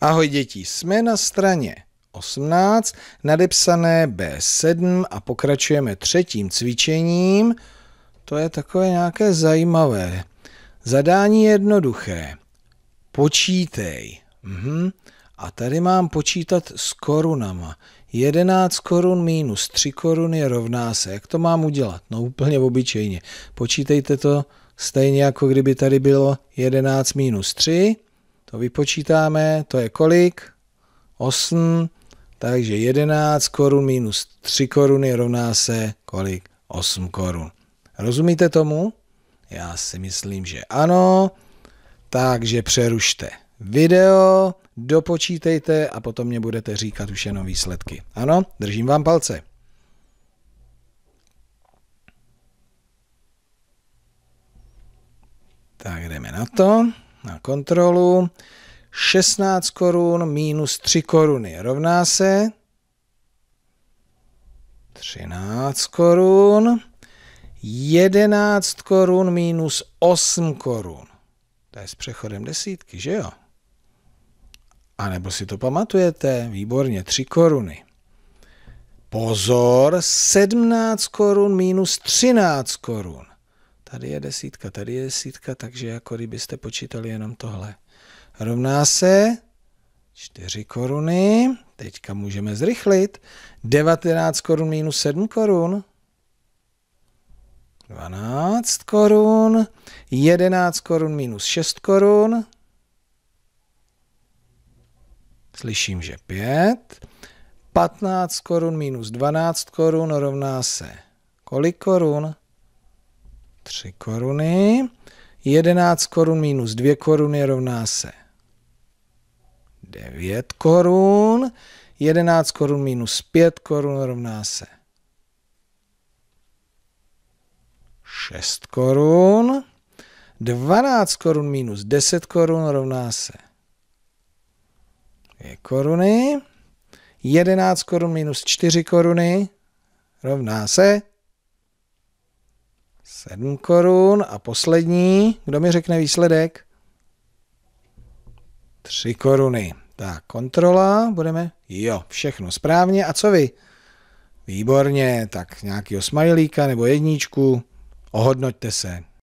Ahoj děti, jsme na straně 18, nadepsané B7 a pokračujeme třetím cvičením. To je takové nějaké zajímavé. Zadání jednoduché. Počítej. Mhm. A tady mám počítat s korunama. 11 korun minus 3 koruny rovná se. Jak to mám udělat? No úplně obyčejně. Počítejte to stejně, jako kdyby tady bylo 11 minus 3 to vypočítáme, to je kolik? 8, takže 11 korun minus 3 koruny rovná se kolik? 8 korun. Rozumíte tomu? Já si myslím, že ano. Takže přerušte video, dopočítejte a potom mě budete říkat už jenom výsledky. Ano, držím vám palce. Tak jdeme na to na kontrolu. 16 korun minus 3 koruny rovná se 13 korun. 11 korun minus 8 korun. To je s přechodem desítky, že jo? A nebo si to pamatujete? Výborně, 3 koruny. Pozor, 17 korun minus 13 korun. Tady je desítka, tady je desítka, takže jako kdybyste počítali jenom tohle. Rovná se 4 koruny, teďka můžeme zrychlit, 19 korun minus 7 korun, 12 korun, 11 korun minus 6 korun, slyším, že 5, 15 korun minus 12 korun rovná se kolik korun? 3 koruny. 11 korun minus 2 koruny rovná se 9 korun. 11 korun minus 5 korun rovná se 6 korun. 12 korun minus 10 korun rovná se 2 koruny. 11 korun minus 4 koruny rovná se 7 korun a poslední, kdo mi řekne výsledek? 3 koruny. Tak, kontrola, budeme, jo, všechno správně. A co vy? Výborně, tak nějakýho smajlíka nebo jedničku, ohodnoťte se.